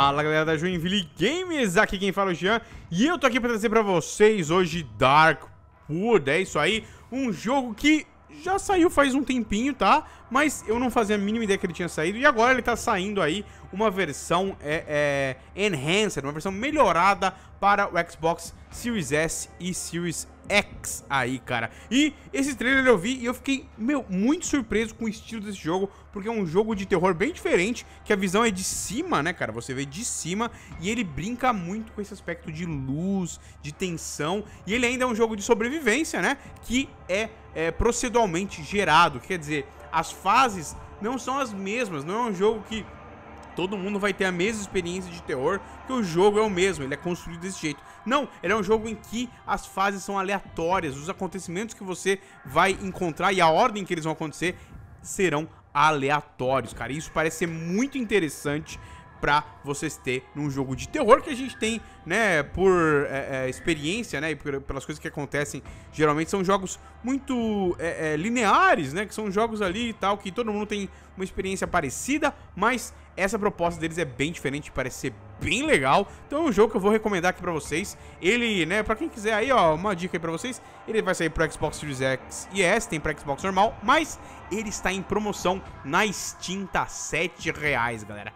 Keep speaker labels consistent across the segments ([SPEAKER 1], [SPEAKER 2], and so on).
[SPEAKER 1] Fala galera da Joinville Games, aqui quem fala é o Jean E eu tô aqui pra trazer pra vocês hoje Dark Wood, é isso aí Um jogo que já saiu faz um tempinho, tá? Mas eu não fazia a mínima ideia que ele tinha saído. E agora ele tá saindo aí uma versão é, é, enhanced, uma versão melhorada para o Xbox Series S e Series X aí, cara. E esse trailer eu vi e eu fiquei, meu, muito surpreso com o estilo desse jogo, porque é um jogo de terror bem diferente, que a visão é de cima, né, cara? Você vê de cima e ele brinca muito com esse aspecto de luz, de tensão, e ele ainda é um jogo de sobrevivência, né? Que é é, proceduralmente gerado. Quer dizer, as fases não são as mesmas, não é um jogo que todo mundo vai ter a mesma experiência de terror, que o jogo é o mesmo, ele é construído desse jeito. Não, ele é um jogo em que as fases são aleatórias, os acontecimentos que você vai encontrar e a ordem que eles vão acontecer serão aleatórios, cara. Isso parece ser muito interessante pra vocês ter num jogo de terror que a gente tem, né, por é, é, experiência, né, e por, pelas coisas que acontecem, geralmente são jogos muito é, é lineares, né, que são jogos ali e tal, que todo mundo tem uma experiência parecida, mas essa proposta deles é bem diferente, parece ser bem legal. Então é um jogo que eu vou recomendar aqui pra vocês. Ele, né, pra quem quiser aí, ó, uma dica aí pra vocês. Ele vai sair pro Xbox Series X e S, tem pra Xbox normal, mas ele está em promoção na extinta tá R$ galera.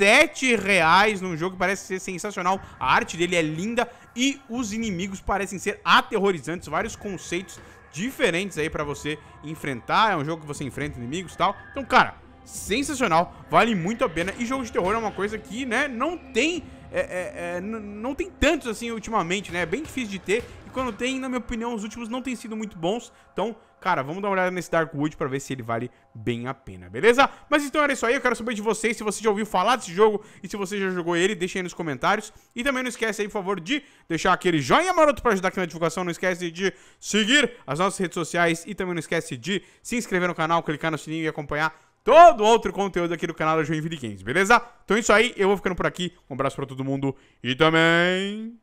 [SPEAKER 1] R$ num jogo que parece ser sensacional. A arte dele é linda e os inimigos parecem ser aterrorizantes. Vários conceitos diferentes aí pra você enfrentar. É um jogo que você enfrenta inimigos e tal. Então, cara sensacional, vale muito a pena. E jogo de terror é uma coisa que, né, não tem. É, é, é não tem tantos assim ultimamente, né? É bem difícil de ter. E quando tem, na minha opinião, os últimos não têm sido muito bons. Então, cara, vamos dar uma olhada nesse Darkwood pra ver se ele vale bem a pena, beleza? Mas então era isso aí, eu quero saber de vocês, se você já ouviu falar desse jogo e se você já jogou ele, deixa aí nos comentários. E também não esquece aí, por favor, de deixar aquele joinha maroto pra ajudar aqui na divulgação, não esquece de seguir as nossas redes sociais e também não esquece de se inscrever no canal, clicar no sininho e acompanhar todo outro conteúdo aqui do canal da Joinville Games, beleza? Então é isso aí, eu vou ficando por aqui. Um abraço pra todo mundo e também...